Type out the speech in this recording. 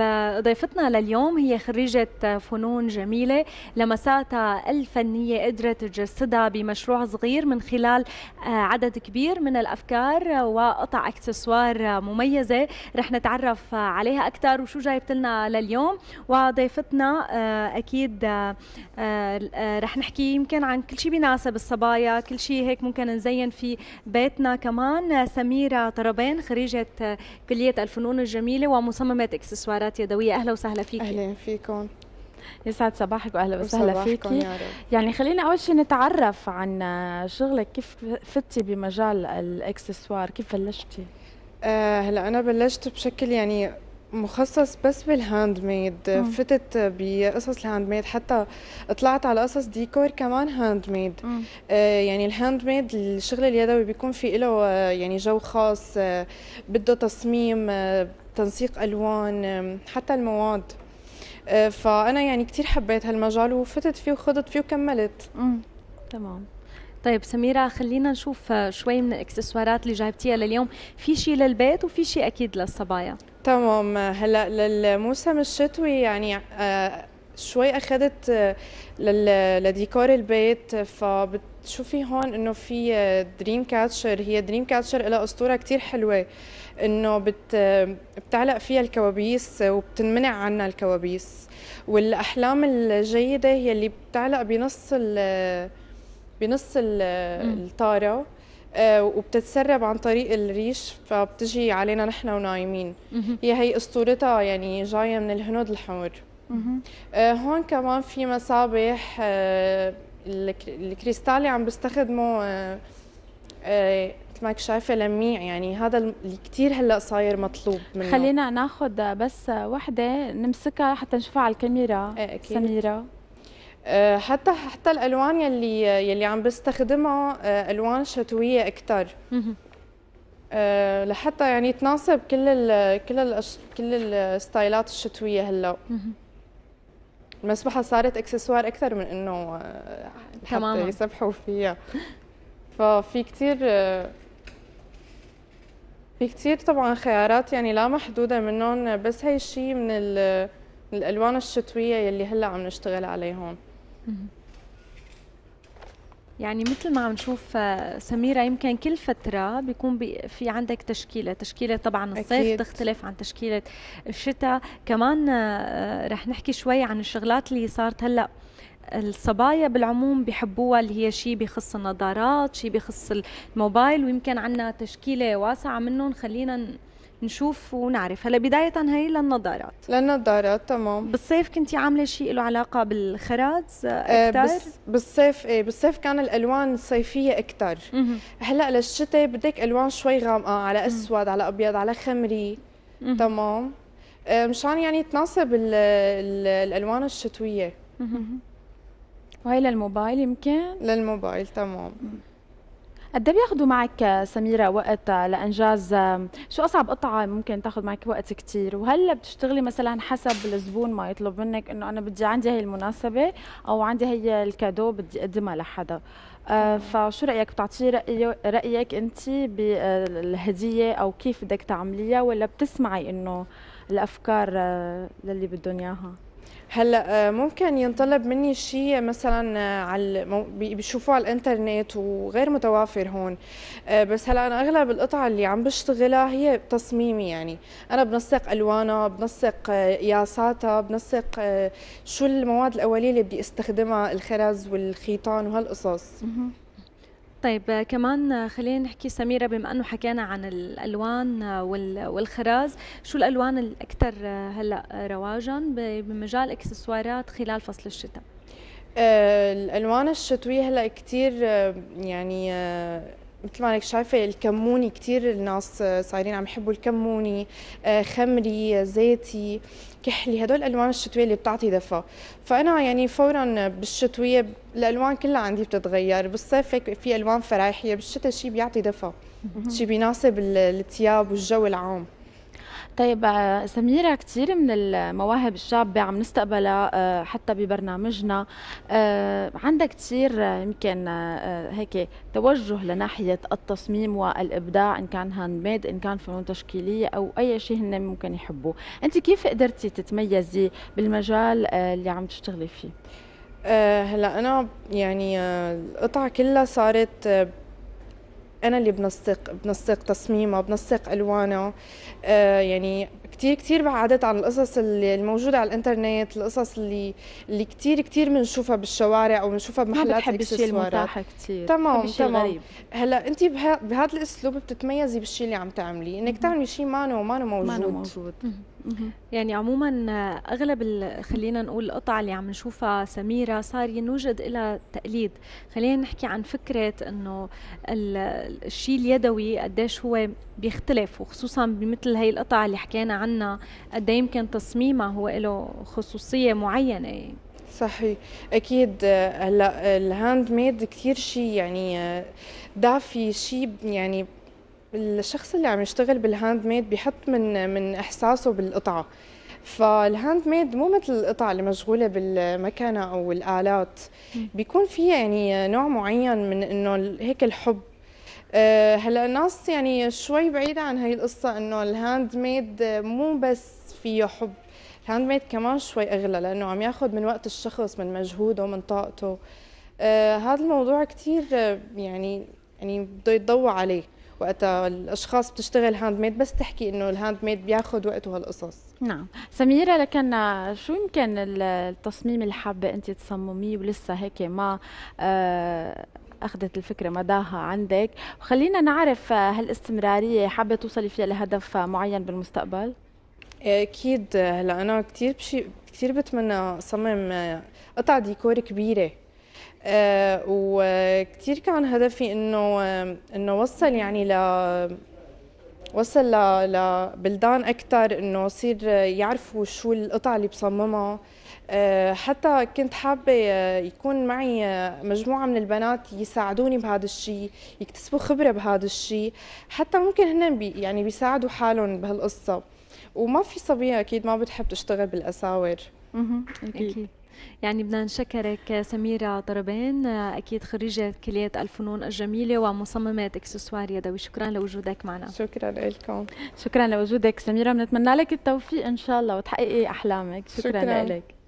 طيب، ضيفتنا لليوم هي خريجة فنون جميلة لمساتها الفنية قدرت تجسدها بمشروع صغير من خلال آه، عدد كبير من الأفكار وقطع اكسسوار مميزة رح نتعرف عليها أكثر وشو جايبت لنا لليوم وضيفتنا آه، أكيد آه، رح نحكي يمكن عن كل شيء بيناسب الصبايا كل شيء هيك ممكن نزين في بيتنا كمان سميرة طربين خريجة كلية الفنون الجميلة ومصممة اكسسوارات مبادرات يدويه اهلا وسهلا فيك اهلا فيكم يسعد صباحك واهلا وسهلا فيكي يعني خلينا اول شيء نتعرف عن شغلك كيف فتي بمجال الاكسسوار كيف بلشتي آه، هلا انا بلشت بشكل يعني مخصص بس بالهاند ميد مم. فتت بقصص الهاند ميد حتى طلعت على قصص ديكور كمان هاند ميد آه يعني الهاند ميد الشغل اليدوي بيكون في له آه، يعني جو خاص آه بده تصميم آه تنسيق الوان آه حتى المواد آه فانا يعني كثير حبيت هالمجال وفتت فيه وخضت فيه وكملت مم. تمام طيب سميرة خلينا نشوف آه، شوي من الاكسسوارات اللي جايبتيها لليوم في شيء للبيت وفي شيء أكيد للصبايا تمام هلا للموسم الشتوي يعني آه، شوي اخذت آه، لديكور البيت فبتشوفي هون انه في آه، دريم كاتشر هي دريم كاتشر لها اسطوره كثير حلوه انه بت بتعلق فيها الكوابيس وبتنمنع عنها الكوابيس والاحلام الجيده هي اللي بتعلق بنص ال بنص الطاره آه، وبتتسرب عن طريق الريش فبتجي علينا نحن ونايمين هي هي اسطورتها يعني جايه من الهنود الحمر آه، هون كمان في مسابح آه، الكريستالي عم بستخدمه مثل ما شايفه لميع يعني هذا اللي كثير هلا صاير مطلوب منه خلينا ناخذ بس وحده نمسكها حتى نشوفها على الكاميرا ايه اكيد سميره أه، حتى حتى الالوان يلي يلي عم بستخدمها أه، الوان شتويه اكثر أه، لحتى يعني تناسب كل الـ كل الـ كل الستايلات الشتويه هلا المسبحه صارت اكسسوار اكثر من انه حتى يسبحوا فيها ففي كثير في كثير طبعا خيارات يعني لا محدوده منهم بس هي الشيء من الالوان الشتويه يلي هلا عم نشتغل عليهم يعني مثل ما عم نشوف آه، سميرة يمكن كل فترة بيكون بي في عندك تشكيلة تشكيلة طبعا الصيف أكيد. تختلف عن تشكيلة الشتاء كمان آه، رح نحكي شوي عن الشغلات اللي صارت هلأ الصبايا بالعموم بحبوها اللي هي شيء بخص النظارات شيء بخص الموبايل ويمكن عندنا تشكيلة واسعة منهم خلينا نشوف ونعرف هلا بداية هي للنظارات للنظارات تمام بالصيف كنتي عاملة شيء له علاقة بالخراز أكثر؟ آه, آه، بالصيف ايه بالصيف كان الألوان الصيفية أكثر هلا للشتاء بدك ألوان شوي غامقة على أسود على أبيض على خمري تمام آه، مشان يعني تناسب الـ الـ الألوان الشتوية وهي للموبايل يمكن؟ للموبايل تمام قد بياخذوا معك سميره وقت لانجاز شو اصعب قطعه ممكن تاخذ معك وقت كثير وهلا بتشتغلي مثلا حسب الزبون ما يطلب منك انه انا بدي عندي هي المناسبه او عندي هي الكادو بدي اقدمها لحدا آه، فشو رايك بتعطي رأي رايك انت بالهديه او كيف بدك تعمليها ولا بتسمعي انه الافكار آه، للي بدهم اياها هلا آه، ممكن ينطلب مني شيء مثلا آه، على بيشوفوه على الانترنت وغير متوافر هون آه، بس هلا انا اغلب القطع اللي عم بشتغلها هي تصميمي يعني انا بنسق الوانها بنسق قياساتها بنسق شو المواد الاوليه اللي بدي استخدمها الخرز والخيطان وهالقصص طيب آه، كمان آه، خلينا نحكي سميرة بما أنه حكينا عن الألوان آه، والخراز شو الألوان الأكثر هلأ رواجا بمجال إكسسوارات خلال فصل الشتاء؟ الألوان الشتوية هلأ كتير يعني مثل ما لك شايفه الكموني كثير الناس صايرين عم يحبوا الكموني آه، خمري زيتي كحلي هدول الالوان الشتويه اللي بتعطي دفا فانا يعني فورا بالشتويه الالوان كلها عندي بتتغير بالصيف هيك في الوان فرايحيه بالشتاء شيء بيعطي دفا شيء بيناسب الثياب والجو العام طيب آه، سميرة كثير من المواهب الشابة عم نستقبلها آه، حتى ببرنامجنا آه، عندها كثير يمكن هيك توجه لناحية التصميم والإبداع إن كان هاند ميد إن كان فنون تشكيلية أو أي شيء هن ممكن يحبوه أنت كيف قدرتي تتميزي بالمجال اللي عم تشتغلي فيه؟ هلا انا يعني القطعه كلها صارت انا اللي بنسق بنسق تصميمه بنسق الوانه آه، يعني كتير كتير بعدت عن القصص اللي الموجودة على الانترنت القصص اللي اللي كتير كتير بنشوفها بالشوارع او بنشوفها بمحلات بحب الشيء المتاح كتير تمام تمام هلا انت بهذا الاسلوب بتتميزي بالشيء اللي عم تعمليه انك تعملي شيء مانو مانو موجود مانو موجود يعني عموما اغلب خلينا نقول القطع اللي عم نشوفها سميره صار ينوجد لها تقليد خلينا نحكي عن فكره انه الشيء اليدوي قديش هو بيختلف وخصوصا بمثل هي القطع اللي حكينا عنا قد إيه يمكن تصميمها هو له خصوصيه معينه صحيح اكيد آه، هلا الهاند ميد كثير شيء يعني آه، دافي شيء يعني الشخص اللي عم يشتغل بالهاند ميد بيحط من من احساسه بالقطعه فالهاند ميد مو مثل القطع اللي مشغوله بالمكنه او الالات بيكون فيها يعني نوع معين من انه هيك الحب آه، هلا الناس يعني شوي بعيدة عن هي القصة انه الهاند آه، ميد مو بس فيه حب الهاند ميد كمان شوي اغلى لانه عم ياخذ من وقت الشخص من مجهوده من طاقته آه، هذا الموضوع كثير يعني يعني بده يتضوى عليه وقتها الاشخاص بتشتغل هاند ميد بس تحكي انه الهاند ميد بياخذ وقت وهالقصص نعم سميره لكن شو يمكن التصميم اللي حابه انت تصمميه ولسه هيك ما اخذت الفكره مداها عندك وخلينا نعرف آه، هالاستمراريه حابه توصلي فيها لهدف آه، معين بالمستقبل آه، اكيد هلا انا كثير بشي كثير بتمنى اصمم قطع ديكور كبيره أه وكثير كان هدفي انه انه وصل يعني ل وصل لبلدان اكثر انه يصير يعرفوا شو القطع اللي بصممها آه، حتى كنت حابة يكون معي آه، مجموعة من البنات يساعدوني بهذا الشيء يكتسبوا خبرة بهذا الشيء حتى ممكن هن بي يعني بيساعدوا حالهم بهالقصة وما في صبية أكيد ما بتحب تشتغل بالأساور أكيد يعني بدنا نشكرك آه، سميرة طربين أكيد خريجة كلية الفنون الجميلة ومصممة إكسسوار يدوي شكرا لوجودك معنا شكرا لكم شكرا لوجودك سميرة بنتمنى لك التوفيق إن شاء الله وتحققي أحلامك شكرا, شكرا. لك